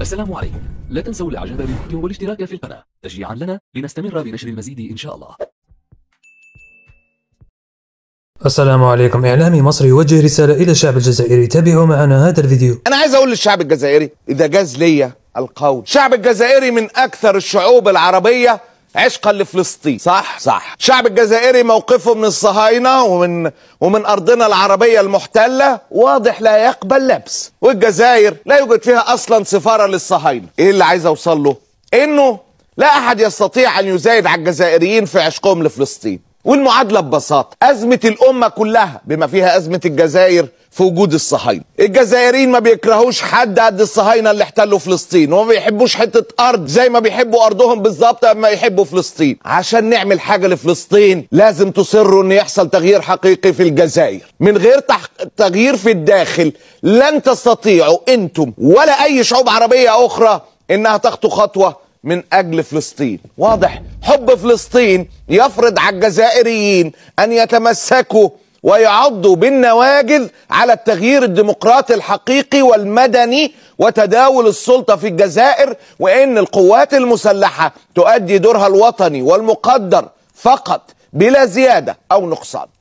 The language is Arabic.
السلام عليكم لا تنسوا الاعجاب بالفيديو والاشتراك في القناة تشجيعا لنا لنستمر بنشر المزيد ان شاء الله السلام عليكم إعلامي مصري يوجه رسالة إلى الشعب الجزائري تابعوا معنا هذا الفيديو أنا عايز أقول للشعب الجزائري إذا جاز ليا القول الشعب الجزائري من أكثر الشعوب العربية عشقا لفلسطين صح صح الشعب الجزائري موقفه من الصهاينة ومن ومن أرضنا العربية المحتلة واضح لا يقبل لبس والجزائر لا يوجد فيها أصلا سفارة للصهاينة إيه اللي عايز أوصل له؟ إنه لا أحد يستطيع أن يزايد على الجزائريين في عشقهم لفلسطين والمعادلة ببساطة أزمة الأمة كلها بما فيها أزمة الجزائر في وجود الصهاينة الجزائريين ما بيكرهوش حد قد الصهاينة اللي احتلوا فلسطين وما بيحبوش حتة أرض زي ما بيحبوا أرضهم بالظبط اما يحبوا فلسطين عشان نعمل حاجة لفلسطين لازم تصروا أن يحصل تغيير حقيقي في الجزائر من غير تغيير في الداخل لن تستطيعوا أنتم ولا أي شعوب عربية أخرى أنها تخطو خطوة من أجل فلسطين واضح حب فلسطين يفرض على الجزائريين أن يتمسكوا ويعضوا بالنواجذ على التغيير الديمقراطي الحقيقي والمدني وتداول السلطة في الجزائر وأن القوات المسلحة تؤدي دورها الوطني والمقدر فقط بلا زيادة أو نقصان